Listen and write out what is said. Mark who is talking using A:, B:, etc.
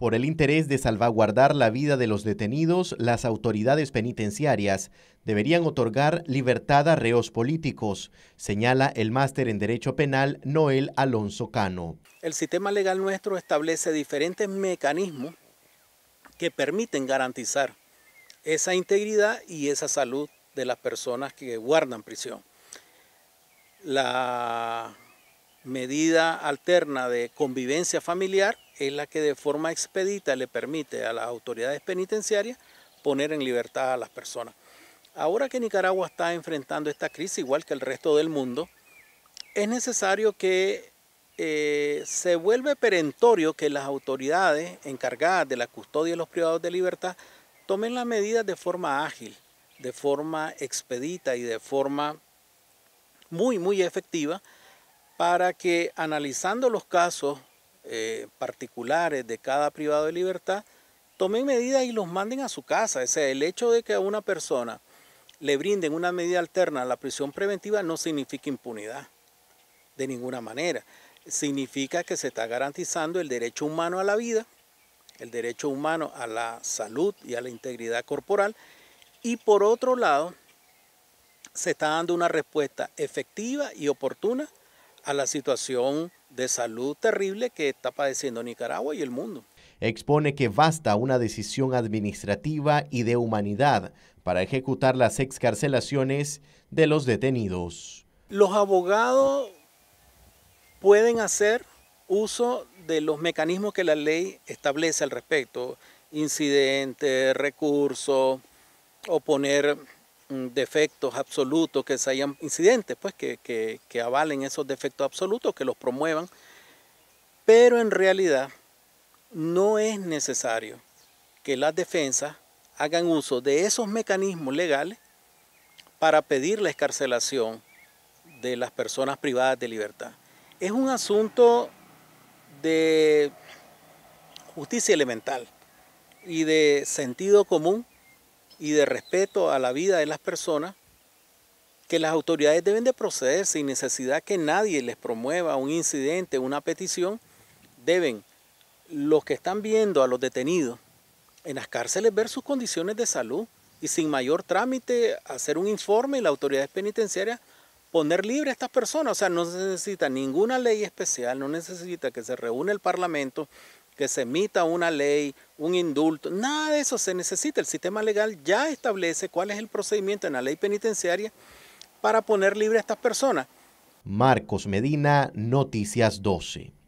A: Por el interés de salvaguardar la vida de los detenidos, las autoridades penitenciarias deberían otorgar libertad a reos políticos, señala el máster en Derecho Penal Noel Alonso Cano.
B: El sistema legal nuestro establece diferentes mecanismos que permiten garantizar esa integridad y esa salud de las personas que guardan prisión. La medida alterna de convivencia familiar es la que de forma expedita le permite a las autoridades penitenciarias poner en libertad a las personas. Ahora que Nicaragua está enfrentando esta crisis, igual que el resto del mundo, es necesario que eh, se vuelve perentorio que las autoridades encargadas de la custodia de los privados de libertad tomen las medidas de forma ágil, de forma expedita y de forma muy, muy efectiva para que analizando los casos eh, particulares de cada privado de libertad, tomen medidas y los manden a su casa. O sea, el hecho de que a una persona le brinden una medida alterna a la prisión preventiva no significa impunidad, de ninguna manera. Significa que se está garantizando el derecho humano a la vida, el derecho humano a la salud y a la integridad corporal, y por otro lado, se está dando una respuesta efectiva y oportuna a la situación de salud terrible que está padeciendo Nicaragua y el mundo.
A: Expone que basta una decisión administrativa y de humanidad para ejecutar las excarcelaciones de los detenidos.
B: Los abogados pueden hacer uso de los mecanismos que la ley establece al respecto, incidentes, recursos, oponer Mm, defectos absolutos, que se hayan incidentes, pues que, que avalen esos defectos absolutos, que los promuevan, pero en realidad no es necesario que las defensas hagan uso de esos mecanismos legales para pedir la escarcelación de las personas privadas de libertad. Es un asunto de justicia elemental y de sentido común y de respeto a la vida de las personas, que las autoridades deben de proceder sin necesidad que nadie les promueva un incidente, una petición, deben los que están viendo a los detenidos en las cárceles ver sus condiciones de salud y sin mayor trámite hacer un informe y las autoridades penitenciarias poner libre a estas personas. O sea, no se necesita ninguna ley especial, no necesita que se reúna el Parlamento, que se emita una ley, un indulto, nada de eso se necesita. El sistema legal ya establece cuál es el procedimiento en la ley penitenciaria para poner libre a estas personas.
A: Marcos Medina, Noticias 12.